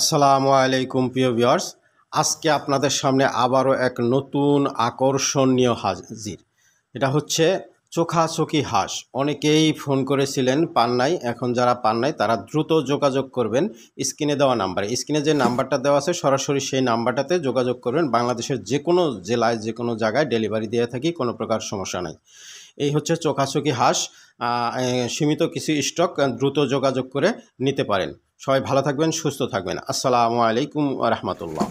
আসসালামু আলাইকুম প্রিয় ভিওর্স আজকে আপনাদের সামনে আবারও এক নতুন আকর্ষণীয় হাজির এটা হচ্ছে চোখাচোখি হাঁস অনেকেই ফোন করেছিলেন পান্নাই এখন যারা পান্নাই তারা দ্রুত যোগাযোগ করবেন স্ক্রিনে দেওয়া নাম্বারে স্ক্রিনে যে নাম্বারটা দেওয়া আছে সরাসরি সেই নাম্বারটাতে যোগাযোগ করবেন বাংলাদেশের যে কোনো জেলায় যে কোনো জায়গায় ডেলিভারি দিয়ে থাকি কোনো প্রকার সমস্যা নাই এই হচ্ছে চোখাচোখি হাঁস সীমিত কিছু স্টক দ্রুত যোগাযোগ করে নিতে পারেন সবাই ভালো থাকবেন সুস্থ থাকবেন আসসালামু আলাইকুম রহমতুল্লাহ